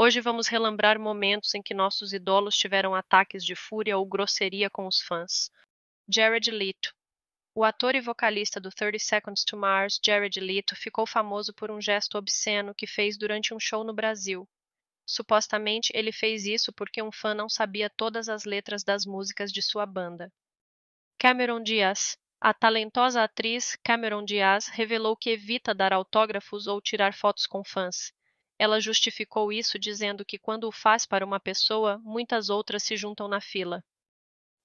Hoje vamos relembrar momentos em que nossos ídolos tiveram ataques de fúria ou grosseria com os fãs. Jared Leto. O ator e vocalista do 30 Seconds to Mars, Jared Leto, ficou famoso por um gesto obsceno que fez durante um show no Brasil. Supostamente, ele fez isso porque um fã não sabia todas as letras das músicas de sua banda. Cameron Diaz. A talentosa atriz Cameron Diaz revelou que evita dar autógrafos ou tirar fotos com fãs. Ela justificou isso dizendo que quando o faz para uma pessoa, muitas outras se juntam na fila.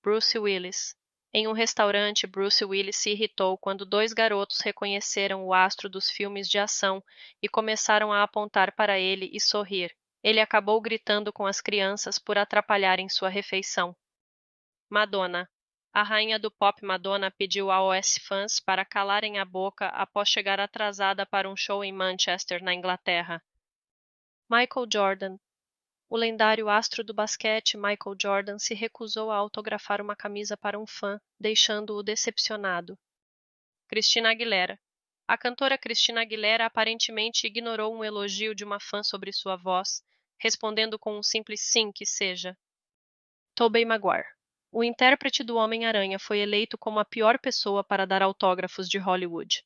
Bruce Willis. Em um restaurante, Bruce Willis se irritou quando dois garotos reconheceram o astro dos filmes de ação e começaram a apontar para ele e sorrir. Ele acabou gritando com as crianças por atrapalharem sua refeição. Madonna. A rainha do pop Madonna pediu aos fãs para calarem a boca após chegar atrasada para um show em Manchester, na Inglaterra. Michael Jordan. O lendário astro do basquete Michael Jordan se recusou a autografar uma camisa para um fã, deixando-o decepcionado. Cristina Aguilera. A cantora Cristina Aguilera aparentemente ignorou um elogio de uma fã sobre sua voz, respondendo com um simples sim que seja. Tobey Maguire. O intérprete do Homem-Aranha foi eleito como a pior pessoa para dar autógrafos de Hollywood.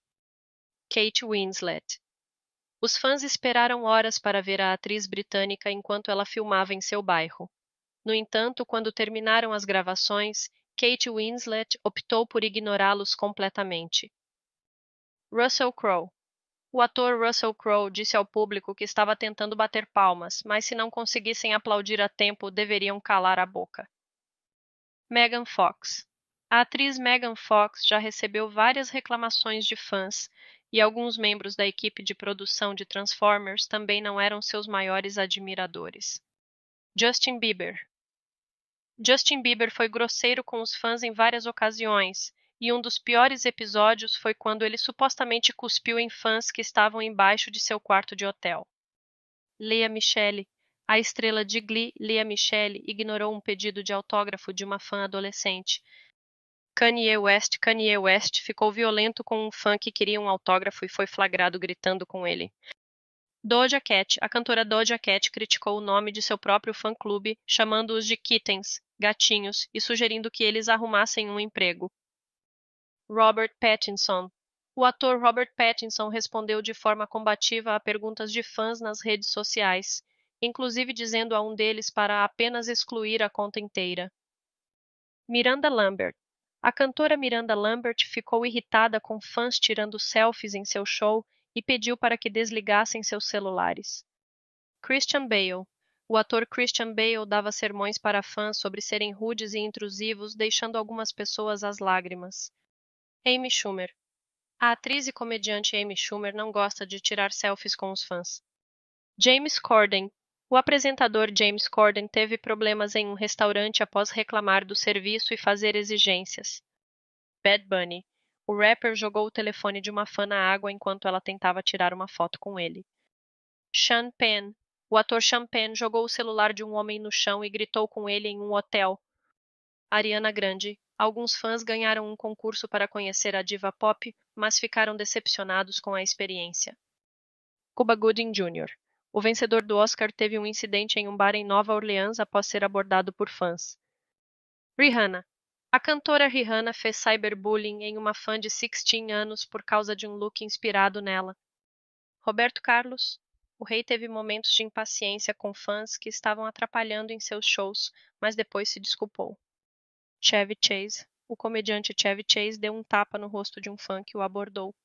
Kate Winslet. Os fãs esperaram horas para ver a atriz britânica enquanto ela filmava em seu bairro. No entanto, quando terminaram as gravações, Kate Winslet optou por ignorá-los completamente. Russell Crowe O ator Russell Crowe disse ao público que estava tentando bater palmas, mas se não conseguissem aplaudir a tempo, deveriam calar a boca. Megan Fox a atriz Megan Fox já recebeu várias reclamações de fãs e alguns membros da equipe de produção de Transformers também não eram seus maiores admiradores. Justin Bieber Justin Bieber foi grosseiro com os fãs em várias ocasiões, e um dos piores episódios foi quando ele supostamente cuspiu em fãs que estavam embaixo de seu quarto de hotel. Leia Michelle, a estrela de Glee, Leia Michelle ignorou um pedido de autógrafo de uma fã adolescente, Kanye West, Kanye West ficou violento com um fã que queria um autógrafo e foi flagrado gritando com ele. Doja Cat, a cantora Doja Cat criticou o nome de seu próprio fã-clube, chamando-os de kittens, gatinhos, e sugerindo que eles arrumassem um emprego. Robert Pattinson, o ator Robert Pattinson respondeu de forma combativa a perguntas de fãs nas redes sociais, inclusive dizendo a um deles para apenas excluir a conta inteira. Miranda Lambert. A cantora Miranda Lambert ficou irritada com fãs tirando selfies em seu show e pediu para que desligassem seus celulares. Christian Bale. O ator Christian Bale dava sermões para fãs sobre serem rudes e intrusivos, deixando algumas pessoas às lágrimas. Amy Schumer. A atriz e comediante Amy Schumer não gosta de tirar selfies com os fãs. James Corden, o apresentador James Corden teve problemas em um restaurante após reclamar do serviço e fazer exigências. Bad Bunny. O rapper jogou o telefone de uma fã na água enquanto ela tentava tirar uma foto com ele. Sean Penn. O ator Sean Penn jogou o celular de um homem no chão e gritou com ele em um hotel. Ariana Grande. Alguns fãs ganharam um concurso para conhecer a diva pop, mas ficaram decepcionados com a experiência. Cuba Gooding Jr. O vencedor do Oscar teve um incidente em um bar em Nova Orleans após ser abordado por fãs. Rihanna. A cantora Rihanna fez cyberbullying em uma fã de 16 anos por causa de um look inspirado nela. Roberto Carlos. O rei teve momentos de impaciência com fãs que estavam atrapalhando em seus shows, mas depois se desculpou. Chevy Chase. O comediante Chevy Chase deu um tapa no rosto de um fã que o abordou.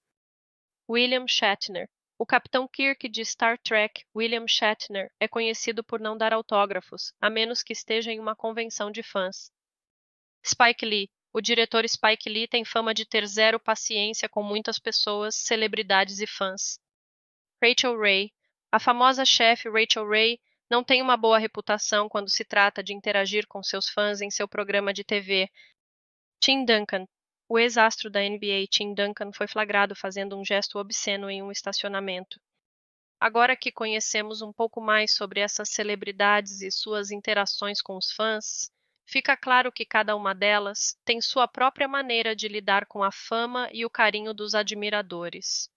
William Shatner. O Capitão Kirk de Star Trek, William Shatner, é conhecido por não dar autógrafos, a menos que esteja em uma convenção de fãs. Spike Lee. O diretor Spike Lee tem fama de ter zero paciência com muitas pessoas, celebridades e fãs. Rachel Ray. A famosa chefe Rachel Ray não tem uma boa reputação quando se trata de interagir com seus fãs em seu programa de TV. Tim Duncan o ex-astro da NBA Tim Duncan foi flagrado fazendo um gesto obsceno em um estacionamento. Agora que conhecemos um pouco mais sobre essas celebridades e suas interações com os fãs, fica claro que cada uma delas tem sua própria maneira de lidar com a fama e o carinho dos admiradores.